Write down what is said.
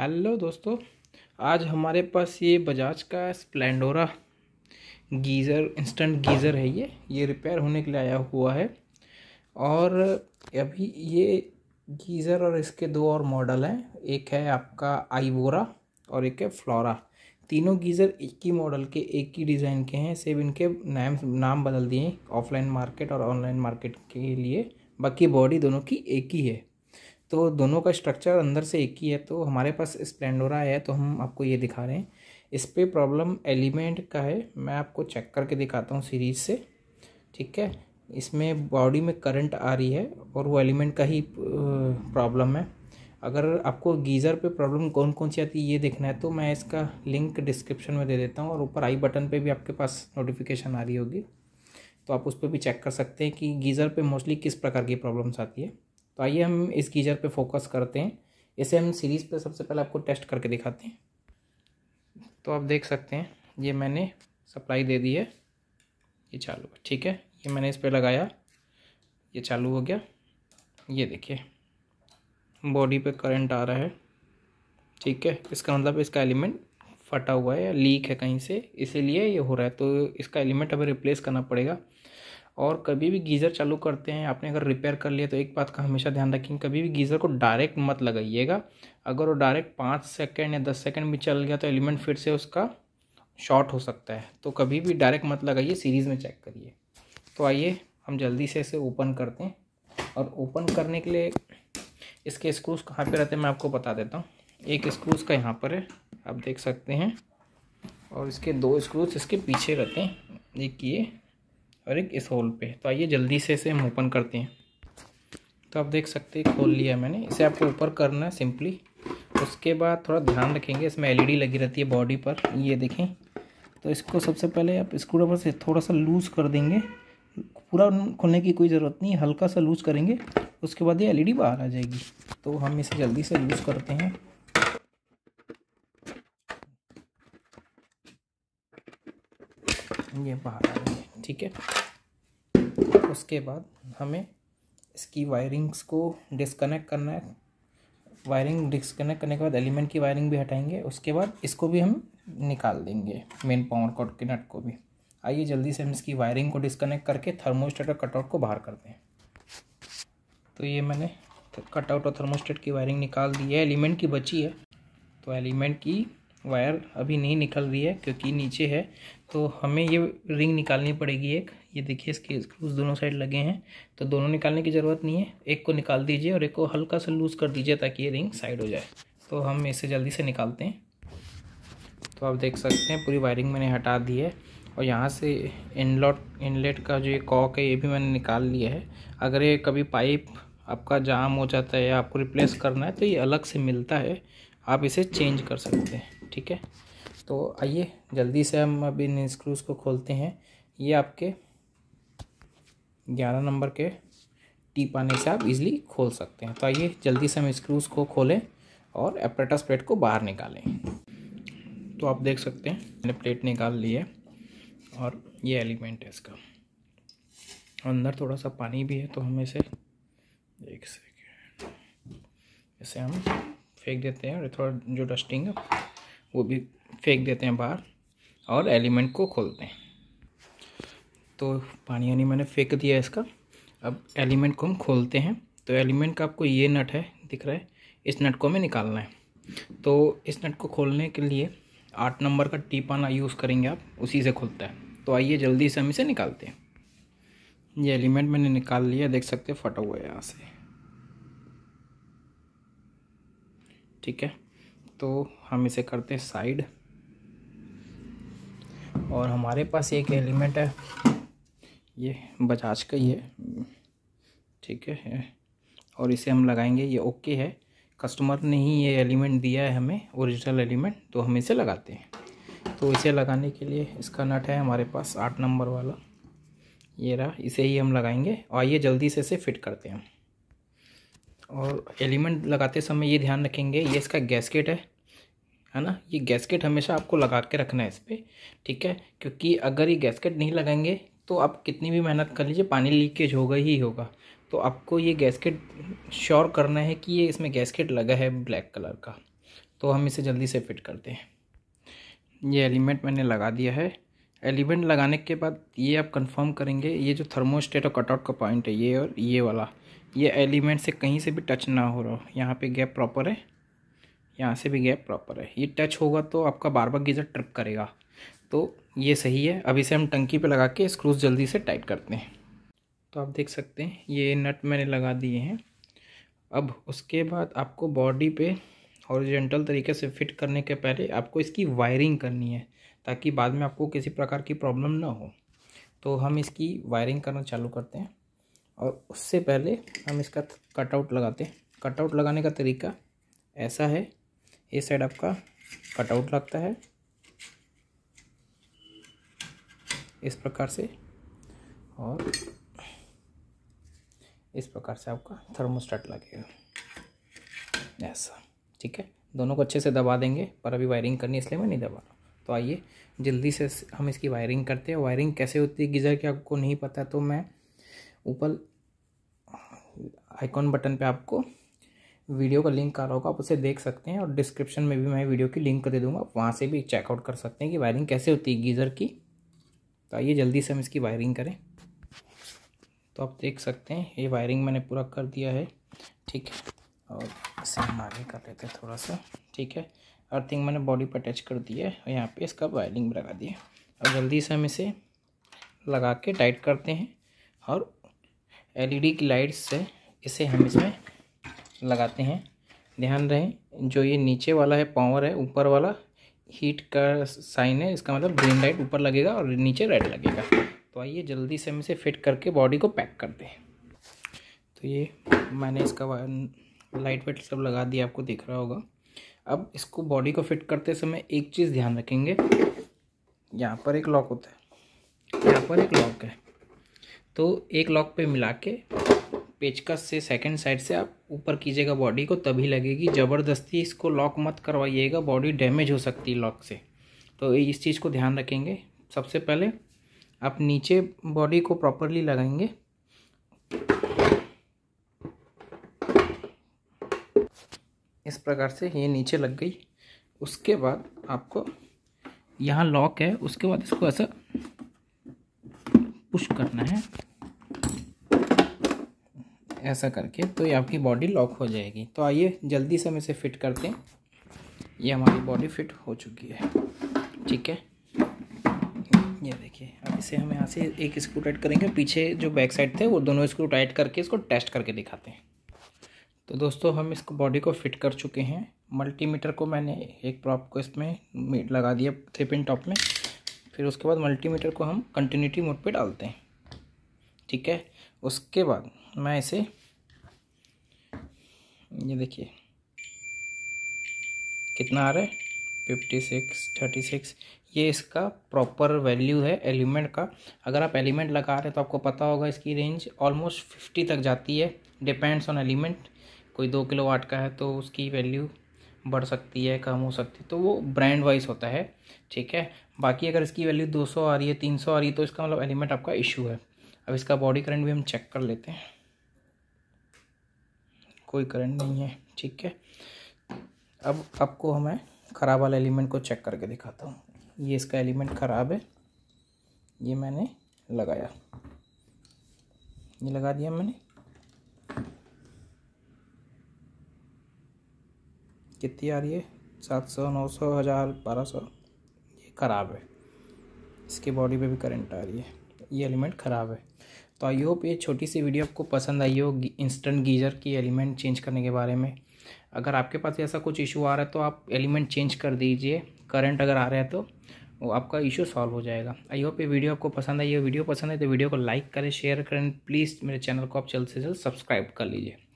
hello दोस्तों आज हमारे पास ये बजाज का स्प्लेंडोरा गीज़र इंस्टेंट गीज़र है ये ये रिपेयर होने के लिए आया हुआ है और अभी ये गीज़र और इसके दो और मॉडल हैं एक है आपका आईवोरा और एक है फ्लोरा तीनों गीज़र एक ही मॉडल के एक ही डिज़ाइन के हैं सिर्फ इनके नाम नाम बदल दिए ऑफलाइन मार्केट और ऑनलाइन मार्केट के लिए बाकी बॉडी दोनों की एक ही है तो दोनों का स्ट्रक्चर अंदर से एक ही है तो हमारे पास स्प्लेंडोरा है तो हम आपको ये दिखा रहे हैं इस पर प्रॉब्लम एलिमेंट का है मैं आपको चेक करके दिखाता हूँ सीरीज से ठीक है इसमें बॉडी में करंट आ रही है और वो एलिमेंट का ही प्रॉब्लम है अगर आपको गीज़र पे प्रॉब्लम कौन कौन सी आती है ये देखना है तो मैं इसका लिंक डिस्क्रिप्शन में दे देता हूँ और ऊपर आई बटन पे भी आपके पास नोटिफिकेशन आ रही होगी तो आप उस पर भी चेक कर सकते हैं कि गीज़र पे मोस्टली किस प्रकार की प्रॉब्लम्स आती है तो आइए हम इस गीजर पे फोकस करते हैं इसे हम सीरीज़ पे सबसे पहले आपको टेस्ट करके दिखाते हैं तो आप देख सकते हैं ये मैंने सप्लाई दे दी है ये चालू ठीक है ये मैंने इस पर लगाया ये चालू हो गया ये देखिए बॉडी पे करंट आ रहा है ठीक है इसका मतलब इसका एलिमेंट फटा हुआ है या लीक है कहीं से इसीलिए ये हो रहा है तो इसका एलिमेंट हमें रिप्लेस करना पड़ेगा और कभी भी गीज़र चालू करते हैं आपने अगर रिपेयर कर लिया तो एक बात का हमेशा ध्यान रखें कभी भी गीज़र को डायरेक्ट मत लगाइएगा अगर वो डायरेक्ट पाँच सेकेंड या दस सेकेंड भी चल गया तो एलिमेंट फिर से उसका शॉर्ट हो सकता है तो कभी भी डायरेक्ट मत लगाइए सीरीज़ में चेक करिए तो आइए हम जल्दी से इसे ओपन करते हैं और ओपन करने के लिए इसके स्क्रूज कहाँ पे रहते हैं मैं आपको बता देता हूँ एक स्क्रूज का यहाँ पर है आप देख सकते हैं और इसके दो स्क्रूज इसके पीछे रहते हैं एक ये और एक इस होल पे तो आइए जल्दी से इसे हम ओपन करते हैं तो आप देख सकते हैं खोल लिया मैंने इसे आपको ऊपर करना है सिंपली उसके बाद थोड़ा ध्यान रखेंगे इसमें एलईडी e लगी रहती है बॉडी पर ये देखें तो इसको सबसे पहले आप स्क्रू ड्राइवर से थोड़ा सा लूज़ कर देंगे पूरा खोलने की कोई ज़रूरत नहीं हल्का सा लूज़ करेंगे उसके बाद ये एल e बाहर आ जाएगी तो हम इसे जल्दी से लूज़ करते हैं ये बाहर आ जाएगी ठीक है उसके बाद हमें इसकी वायरिंग्स को डिसकनेक्ट करना है वायरिंग डिस्कनेक्ट करने के बाद एलिमेंट की वायरिंग भी हटाएंगे उसके बाद इसको भी हम निकाल देंगे मेन पावर कॉट के नट को भी आइए जल्दी से हम इसकी वायरिंग को डिसकनेक्ट करके थर्मोस्टेट और कटआउट को बाहर कर दें तो ये मैंने कटआउट और थर्मोस्टेट की वायरिंग निकाल दी है एलिमेंट की बची है तो एलिमेंट की वायर अभी नहीं निकल रही है क्योंकि नीचे है तो हमें ये रिंग निकालनी पड़ेगी एक ये देखिए इसके स्क्रूज दोनों साइड लगे हैं तो दोनों निकालने की ज़रूरत नहीं है एक को निकाल दीजिए और एक को हल्का सा लूज़ कर दीजिए ताकि ये रिंग साइड हो जाए तो हम इसे जल्दी से निकालते हैं तो आप देख सकते हैं पूरी वायरिंग मैंने हटा दी है और यहाँ से इनलॉट इनलेट का जो ये कॉक है ये भी मैंने निकाल लिया है अगर ये कभी पाइप आपका जाम हो जाता है या आपको रिप्लेस करना है तो ये अलग से मिलता है आप इसे चेंज कर सकते हैं ठीक है तो आइए जल्दी से हम अब इन स्क्रूज़ को खोलते हैं ये आपके ग्यारह नंबर के टीप आने से आप इजीली खोल सकते हैं तो आइए जल्दी से हम स्क्रूज़ को खोलें और एपरेटस प्लेट को बाहर निकालें तो आप देख सकते हैं मैंने प्लेट निकाल ली है और ये एलिमेंट है इसका अंदर थोड़ा सा पानी भी है तो हम इसे एक सेकेंड इसे हम फेंक देते हैं और थोड़ा जो डस्टिंग है वो भी फेंक देते हैं बाहर और एलिमेंट को खोलते हैं तो पानी यानी मैंने फेंक दिया इसका अब एलिमेंट को हम खोलते हैं तो एलिमेंट का आपको ये नट है दिख रहा है इस नट को हमें निकालना है तो इस नट को खोलने के लिए आठ नंबर का टीपाना यूज़ करेंगे आप उसी से खुलता है तो आइए जल्दी से हम इसे निकालते हैं ये एलिमेंट मैंने निकाल लिया देख सकते फटा हुआ है यहाँ से ठीक है तो हम इसे करते हैं साइड और हमारे पास एक एलिमेंट है ये बजाज का ही है ठीक है और इसे हम लगाएंगे ये ओके है कस्टमर ने ही ये एलिमेंट दिया है हमें ओरिजिनल एलिमेंट तो हम इसे लगाते हैं तो इसे लगाने के लिए इसका नट है हमारे पास आठ नंबर वाला ये रहा इसे ही हम लगाएंगे और आइए जल्दी से इसे फिट करते हैं और एलिमेंट लगाते समय ये ध्यान रखेंगे ये इसका गैसकेट है है ना ये गैसकेट हमेशा आपको लगा के रखना है इस पर ठीक है क्योंकि अगर ये गैसकेट नहीं लगाएंगे तो आप कितनी भी मेहनत कर लीजिए पानी लीकेज होगा ही होगा तो आपको ये गैसकेट श्योर करना है कि ये इसमें गैसकेट लगा है ब्लैक कलर का तो हम इसे जल्दी से फिट करते हैं ये एलिमेंट मैंने लगा दिया है एलिमेंट लगाने के बाद ये आप कंफर्म करेंगे ये जो थर्मोस्टेट और कटआउट का पॉइंट है ये और ये वाला ये एलिमेंट से कहीं से भी टच ना हो रहा हो यहाँ पे गैप प्रॉपर है यहाँ से भी गैप प्रॉपर है ये टच होगा तो आपका बार बार गीज़र ट्रिप करेगा तो ये सही है अभी से हम टंकी पे लगा के स्क्रूज जल्दी से टाइट करते हैं तो आप देख सकते हैं ये नट मैंने लगा दिए हैं अब उसके बाद आपको बॉडी पे हॉरिजेंटल तरीके से फिट करने के पहले आपको इसकी वायरिंग करनी है ताकि बाद में आपको किसी प्रकार की प्रॉब्लम ना हो तो हम इसकी वायरिंग करना चालू करते हैं और उससे पहले हम इसका कटआउट लगाते हैं कटआउट लगाने का तरीका ऐसा है ये साइड आपका कटआउट लगता है इस प्रकार से और इस प्रकार से आपका थर्मोस्टेट लगेगा ऐसा ठीक है दोनों को अच्छे से दबा देंगे पर अभी वायरिंग करनी इसलिए मैं नहीं दबा रहा तो आइए जल्दी से हम इसकी वायरिंग करते हैं वायरिंग कैसे होती है गीज़र की आपको नहीं पता तो मैं ऊपर आइकॉन बटन पे आपको वीडियो का लिंक आ रहा होगा आप उसे देख सकते हैं और डिस्क्रिप्शन में भी मैं वीडियो की लिंक दे दूँगा आप वहाँ से भी चेकआउट कर सकते हैं कि वायरिंग कैसे होती है गीज़र की तो आइए जल्दी से हम इसकी वायरिंग करें तो आप देख सकते हैं ये वायरिंग मैंने पूरा कर दिया है ठीक है और इसे हम आगे कर लेते हैं थोड़ा सा ठीक है अर्थिंग मैंने बॉडी पर अटैच कर दिया है और यहाँ पे इसका वायरिंग लगा दिया और जल्दी से हम इसे लगा के टाइट करते हैं और एलईडी की लाइट्स से इसे हम इसमें लगाते हैं ध्यान रहे जो ये नीचे वाला है पावर है ऊपर वाला हीट का साइन है इसका मतलब ग्रीन लाइट ऊपर लगेगा और नीचे रेड लगेगा तो आइए जल्दी से हम इसे फिट करके बॉडी को पैक करते हैं तो ये मैंने इसका लाइट वेट सब लगा दिया आपको दिख रहा होगा अब इसको बॉडी को फिट करते समय एक चीज़ ध्यान रखेंगे यहाँ पर एक लॉक होता है यहाँ पर एक लॉक है तो एक लॉक पे मिला के पेचकस से सेकंड साइड से आप ऊपर कीजिएगा बॉडी को तभी लगेगी ज़बरदस्ती इसको लॉक मत करवाइएगा बॉडी डैमेज हो सकती है लॉक से तो इस चीज़ को ध्यान रखेंगे सबसे पहले आप नीचे बॉडी को प्रॉपरली लगाएंगे इस प्रकार से ये नीचे लग गई उसके बाद आपको यहाँ लॉक है उसके बाद इसको ऐसा पुश करना है ऐसा करके तो ये आपकी बॉडी लॉक हो जाएगी तो आइए जल्दी से हम इसे फिट करते हैं ये हमारी बॉडी फिट हो चुकी है ठीक है ये देखिए अब इसे हम यहाँ से एक स्क्रू टाइट करेंगे पीछे जो बैक साइड थे वो दोनों स्क्रू टाइट करके इसको टेस्ट करके दिखाते हैं तो दोस्तों हम इसको बॉडी को फिट कर चुके हैं मल्टीमीटर को मैंने एक प्रॉप को इसमें लगा दिया थे पिन टॉप में फिर उसके बाद मल्टीमीटर को हम कंटिन्यूटी मोड पे डालते हैं ठीक है उसके बाद मैं इसे ये देखिए कितना आ रहा है फिफ्टी सिक्स थर्टी सिक्स ये इसका प्रॉपर वैल्यू है एलिमेंट का अगर आप एलिमेंट लगा रहे हैं तो आपको पता होगा इसकी रेंज ऑलमोस्ट फिफ्टी तक जाती है डिपेंड्स ऑन एलिमेंट कोई दो किलो वाट का है तो उसकी वैल्यू बढ़ सकती है कम हो सकती है तो वो ब्रांड वाइज होता है ठीक है बाकी अगर इसकी वैल्यू दो आ रही है तीन आ रही है तो इसका मतलब एलिमेंट आपका इशू है अब इसका बॉडी करंट भी हम चेक कर लेते हैं कोई करंट नहीं है ठीक है अब आपको हमें ख़राब वाला एलिमेंट को चेक करके दिखाता हूँ ये इसका एलिमेंट ख़राब है ये मैंने लगाया ये लगा दिया मैंने कितनी आ रही है सात सौ नौ सौ हज़ार बारह सौ ये ख़राब है इसके बॉडी पे भी करंट आ रही है ये एलिमेंट ख़राब है तो आई होप ये छोटी सी वीडियो आपको पसंद आई हो इंस्टेंट गीजर की एलिमेंट चेंज करने के बारे में अगर आपके पास ऐसा कुछ इशू आ रहा है तो आप एलिमेंट चेंज कर दीजिए करंट अगर आ रहा है तो वो आपका इशू सॉल्व हो जाएगा आई होप ये वीडियो आपको पसंद आई हो वीडियो पसंद है तो वीडियो को लाइक करें शेयर करें प्लीज़ मेरे चैनल को आप जल्द से जल्द सब्सक्राइब कर लीजिए